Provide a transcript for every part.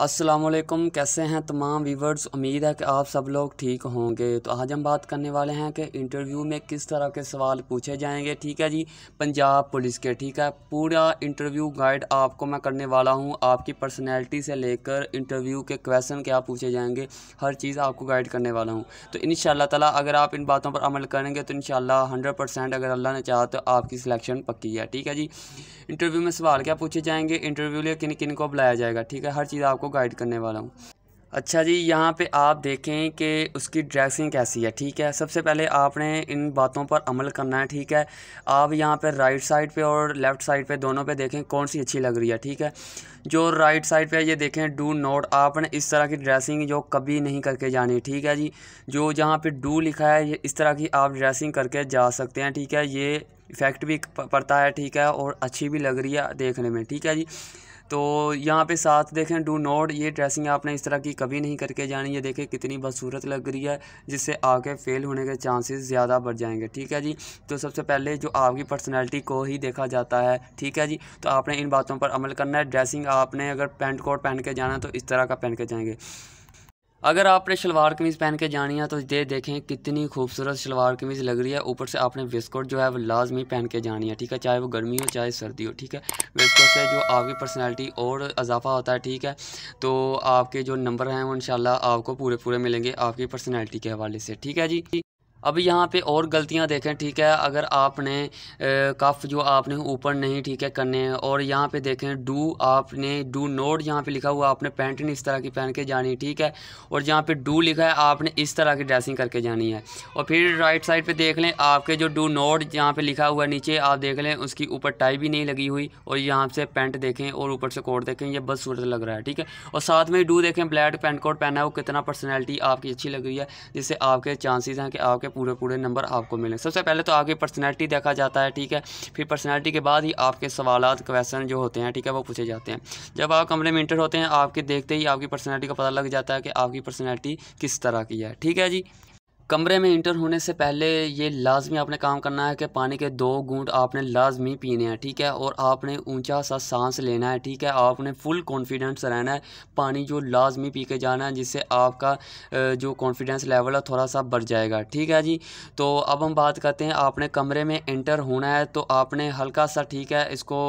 असलम कैसे हैं तमाम व्यूवर्स उम्मीद है कि आप सब लोग ठीक होंगे तो आज हम बात करने वाले हैं कि इंटरव्यू में किस तरह के सवाल पूछे जाएंगे ठीक है जी पंजाब पुलिस के ठीक है पूरा इंटरव्यू गाइड आपको मैं करने वाला हूं आपकी पर्सनैलिटी से लेकर इंटरव्यू के क्वेश्चन क्या पूछे जाएंगे हर चीज़ आपको गाइड करने वाला हूँ तो इन ताला अगर आप इन बातों पर अमल करेंगे तो इन हंड्रेड अगर अल्लाह ने चाहा तो आपकी सिलेक्शन पक्की है ठीक है जी इंटरव्यू में सवाल क्या पूछे जाएंगे इंटरव्यू लिए किन किन को बुलाया जाएगा ठीक है हर चीज़ आपको आपको गाइड करने वाला हूँ अच्छा जी यहाँ पे आप देखें कि उसकी ड्रेसिंग कैसी है ठीक है सबसे पहले आपने इन बातों पर अमल करना है ठीक है आप यहाँ पे राइट साइड पे और लेफ़्ट साइड पे दोनों पे देखें कौन सी अच्छी लग रही है ठीक है जो राइट साइड पे ये देखें डू नोट आपने इस तरह की ड्रेसिंग जो कभी नहीं करके जानी ठीक है जी जो जहाँ पर डू लिखा है ये इस तरह की आप ड्रेसिंग करके जा सकते हैं ठीक है ये इफ़ेक्ट भी पड़ता है ठीक है और अच्छी भी लग रही है देखने में ठीक है जी तो यहाँ पे साथ देखें डू नोट ये ड्रेसिंग आपने इस तरह की कभी नहीं करके जानी ये देखें कितनी बदसूरत लग रही है जिससे आगे फेल होने के चांसेस ज़्यादा बढ़ जाएंगे ठीक है जी तो सबसे पहले जो आपकी पर्सनैलिटी को ही देखा जाता है ठीक है जी तो आपने इन बातों पर अमल करना है ड्रेसिंग आपने अगर पेंट कोट पहन के जाना है तो इस तरह का पहन के जाएंगे अगर आपने शलवार कमीज़ पहन के जानी है तो ये देखें कितनी खूबसूरत शलवार कमीज़ लग रही है ऊपर से आपने वेस्कोट जो है वो लाजमी पहन के जानी है ठीक है चाहे वो गर्मी हो चाहे सर्दी हो ठीक है वेस्कोट से जो आपकी पर्सनैलिटी और इजाफा होता है ठीक है तो आपके जो नंबर हैं वो इन आपको पूरे पूरे मिलेंगे आपकी पर्सनैलिटी के हवाले से ठीक है जी अब यहाँ पे और गलतियाँ देखें ठीक है अगर आपने कफ जो आपने ऊपर नहीं ठीक है करने हैं और यहाँ पे देखें डू आपने डू नोट यहाँ पे लिखा हुआ आपने पैंट इस तरह की पहन के जानी ठीक है और यहाँ पे डू लिखा है आपने इस तरह की ड्रेसिंग करके जानी है और फिर राइट साइड पे देख लें आपके जो डू नोट यहाँ पर लिखा हुआ नीचे आप देख लें उसकी ऊपर टाई भी नहीं लगी हुई और यहाँ से पेंट देखें और ऊपर से कोट देखें यह बस सूरत लग रहा है ठीक है और साथ में डू देखें ब्लैक पेंट कोट पहना है वो कितना पर्सनैलिटी आपकी अच्छी लग रही है जिससे आपके चांसेज़ हैं कि आपके के पूरे पूरे नंबर आपको मिलेंगे सबसे पहले तो आपकी पर्सनैलिटी देखा जाता है ठीक है फिर पर्सनैलिटी के बाद ही आपके सवाल क्वेश्चन जो होते हैं ठीक है वो पूछे जाते हैं जब आप कमरे में इंटर होते हैं आपके देखते ही आपकी पर्सनैलिटी का पता लग जाता है कि आपकी पर्सनैलिटी किस तरह की है ठीक है जी कमरे में इंटर होने से पहले ये लाजमी आपने काम करना है कि पानी के दो गूंट आपने लाजमी पीने हैं ठीक है और आपने ऊंचा सा सांस लेना है ठीक है आपने फुल कॉन्फिडेंस रहना है पानी जो लाजमी पी के जाना है जिससे आपका जो कॉन्फिडेंस लेवल है थोड़ा सा बढ़ जाएगा ठीक है जी तो अब हम बात करते हैं आपने कमरे में इंटर होना है तो आपने हल्का सा ठीक है इसको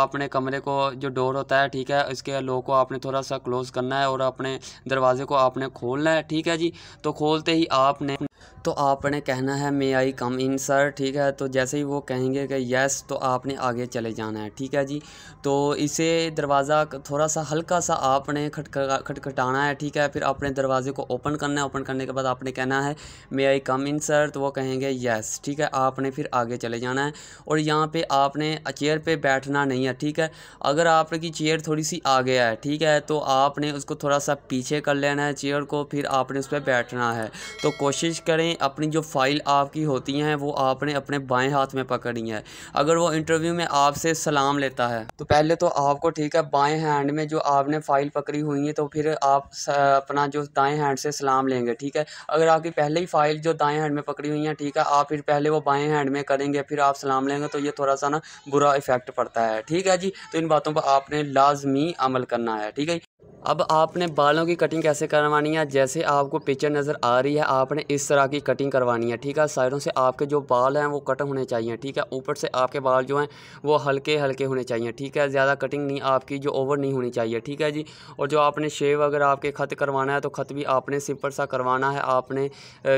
आपने कमरे को जो डोर होता है ठीक है इसके लो को आपने थोड़ा सा क्लोज़ करना है और अपने दरवाज़े को आपने खोलना है ठीक है जी तो खोलते ही आप अपने तो आपने कहना है मे आई कम इन सर ठीक है तो जैसे ही वो कहेंगे कि यस तो आपने आगे चले जाना है ठीक है जी तो इसे दरवाज़ा थोड़ा सा हल्का सा आपने खटखटा खटखटाना है ठीक है फिर आपने दरवाजे को ओपन करना है ओपन करने के बाद आपने कहना है मे आई कम इन सर तो वो कहेंगे यस ठीक है आपने फिर आगे चले जाना है और यहाँ पर आपने चेयर पर बैठना नहीं है ठीक है अगर आपकी चेयर थोड़ी सी आगे है ठीक है तो आपने उसको थोड़ा सा पीछे कर लेना है चेयर को फिर आपने उस पर बैठना है तो कोशिश करें अपनी जो फ़ाइल आपकी होती हैं वो आपने अपने बाएं हाथ में पकड़ी है अगर वो इंटरव्यू में आपसे सलाम लेता है तो पहले तो आपको ठीक है बाएं हैंड में जो आपने फ़ाइल पकड़ी हुई है तो फिर आप अपना जो दाएँ हैंड से सलाम लेंगे ठीक है अगर आपकी पहले ही फ़ाइल जो दाएँ हैंड में पकड़ी हुई है ठीक है आप फिर पहले वो बाएँ हैंड में करेंगे फिर आप सलाम लेंगे तो ये थोड़ा सा ना बुरा इफ़ेक्ट पड़ता है ठीक है जी तो इन बातों पर आपने लाजमी अमल करना है ठीक है अब आपने बालों की कटिंग कैसे करवानी है जैसे आपको पिक्चर नज़र आ रही है आपने इस तरह की कटिंग करवानी है ठीक है साइडों से आपके जो बाल हैं वो कट होने चाहिए ठीक है ऊपर से आपके बाल जो हैं वो हल्के हल्के होने चाहिए ठीक है ज़्यादा कटिंग नहीं आपकी जो ओवर नहीं होनी चाहिए ठीक है जी और जो आपने शेव अगर आपके खत करवाना है तो खत भी आपने सिंपल सा करवाना है आपने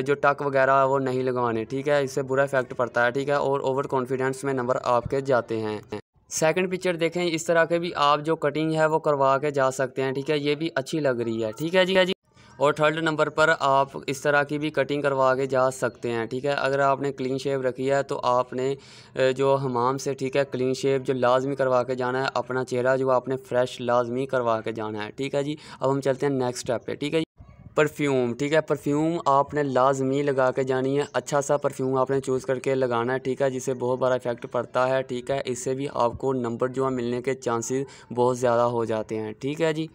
जो टक वगैरह वो नहीं लगवाने ठीक है इससे बुरा इफेक्ट पड़ता है ठीक है और ओवर कॉन्फिडेंस में नंबर आपके जाते हैं सेकंड पिक्चर देखें इस तरह के भी आप जो कटिंग है वो करवा के जा सकते हैं ठीक है ये भी अच्छी लग रही है ठीक है जी है जी और थर्ड नंबर पर आप इस तरह की भी कटिंग करवा के जा सकते हैं ठीक है अगर आपने क्लीन शेप रखी है तो आपने जो हमाम से ठीक है क्लीन शेप जो लाजमी करवा के जाना है अपना चेहरा जो आपने फ्रेश लाजमी करवा के जाना है ठीक है जी अब हम चलते हैं नेक्स्ट स्टेप पर ठीक है जी परफ्यूम ठीक है परफ्यूम आपने लाजमी लगा के जानी है अच्छा सा परफ्यूम आपने चूज़ करके लगाना है ठीक है जिससे बहुत बड़ा इफेक्ट पड़ता है ठीक है इससे भी आपको नंबर जो है मिलने के चांसेस बहुत ज़्यादा हो जाते हैं ठीक है जी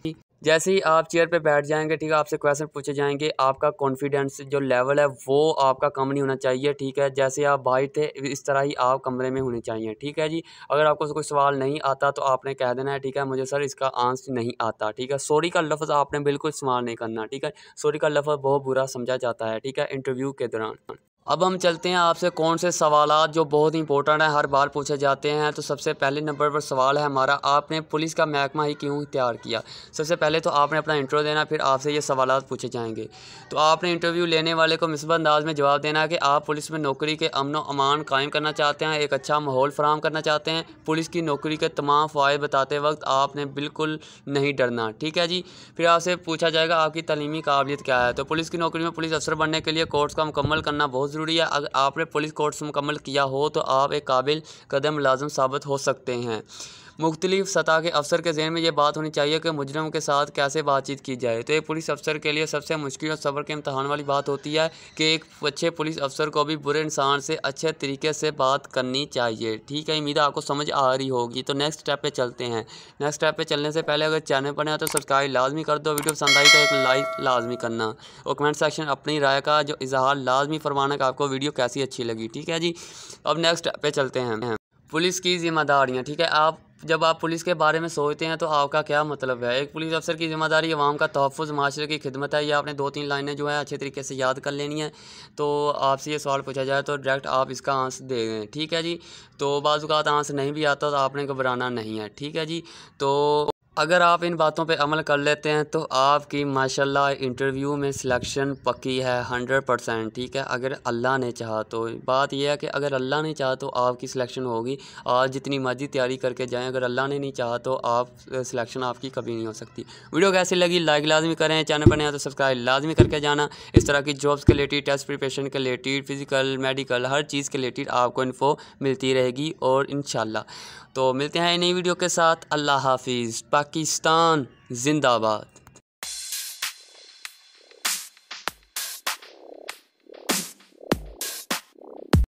जैसे ही आप चेयर पे बैठ जाएंगे ठीक है आपसे क्वेश्चन पूछे जाएंगे आपका कॉन्फिडेंस जो लेवल है वो आपका कम नहीं होना चाहिए ठीक है जैसे आप बाहर थे इस तरह ही आप कमरे में होने चाहिए ठीक है जी अगर आपको कोई सवाल नहीं आता तो आपने कह देना है ठीक है मुझे सर इसका आंसर नहीं आता ठीक है सॉरी का लफ्ज़ आपने बिल्कुल इस्तेमाल नहीं करना ठीक है सॉरी का लफ्ज़ बहुत बुरा समझा जाता है ठीक है इंटरव्यू के दौरान अब हम चलते हैं आपसे कौन से सवाल जो बहुत इंपॉर्टेंट हैं हर बार पूछे जाते हैं तो सबसे पहले नंबर पर सवाल है हमारा आपने पुलिस का महकमा ही क्यों तैयार किया सबसे पहले तो आपने अपना इंटरव्यू देना फिर आपसे ये सवाल पूछे जाएंगे तो आपने इंटरव्यू लेने वाले को मिसबत अंदाज में जवाब देना है कि आप पुलिस में नौकरी के अमन अमान कायम करना चाहते हैं एक अच्छा माहौल फराम करना चाहते हैं पुलिस की नौकरी के तमाम फ़ायदे बताते वक्त आपने बिल्कुल नहीं डरना ठीक है जी फिर आपसे पूछा जाएगा आपकी तलीमी काबिलियत क्या है तो पुलिस की नौकरी में पुलिस अफसर बनने के लिए कोर्स का मुकम्मल करना बहुत ज़रूरी है अगर आपने पुलिस कोर्स मुकम्मल किया हो तो आप एक काबिल कदम मुलाजम साबित हो सकते हैं मुख्तलिफ सतह के अफसर के जहन में यह बात होनी चाहिए कि मुजरम के साथ कैसे बातचीत की जाए तो ये पुलिस अफसर के लिए सबसे मुश्किल और सबर के इम्तहान वाली बात होती है कि एक अच्छे पुलिस अफसर को भी बुरे इंसान से अच्छे तरीके से बात करनी चाहिए ठीक है उम्मीद आपको समझ आ रही होगी तो नेक्स्ट स्टेप पर चलते हैं नेक्स्ट स्टेप पर चलने से पहले अगर चैनल पर है तो सब्सक्राइब लाजमी कर दो वीडियो पसंद आई तो एक लाइक लाजमी करना और कमेंट सेक्शन अपनी राय का जो इजहार लाजमी फरमाना आपको वीडियो कैसी अच्छी लगी ठीक है जी अब नेक्स्ट पे चलते हैं पुलिस की जिम्मेदारियाँ ठीक है आप जब आप पुलिस के बारे में सोचते हैं तो आपका क्या मतलब है एक पुलिस अफसर की जिम्मेदारी अवाम का तहफ़ माशरे की खिदमत है ये आपने दो तीन लाइनें जो है अच्छे तरीके से याद कर लेनी है तो आपसे ये सवाल पूछा जाए तो डायरेक्ट आप इसका आंसर दे दें ठीक है जी तो बाज़ात आंसर नहीं भी आता तो आपने घबराना नहीं है ठीक है जी तो अगर आप इन बातों पे अमल कर लेते हैं तो आपकी माशाल्लाह इंटरव्यू में सिलेक्शन पक्की है हंड्रेड परसेंट ठीक है अगर अल्लाह ने चाहा तो बात यह है कि अगर अल्लाह ने चाहा तो आपकी सिलेक्शन होगी आज जितनी मर्जी तैयारी करके जाएं अगर अल्लाह ने नहीं चाहा तो आप सिलेक्शन आपकी कभी नहीं हो सकती वीडियो कैसी लगी लाइक लाजमी करें चैनल पर नया तो सब्सक्राइब लाजमी करके जाना इस तरह की जॉब्स के रिलेटेड टेस्ट प्रिपेशन के रिलेटेड फिजिकल मेडिकल हर चीज़ के रिलेटेड आपको इन्फो मिलती रहेगी और इन तो मिलते हैं नई वीडियो के साथ अल्लाह हाफिज़ पाकिस्तान ज़िंदाबाद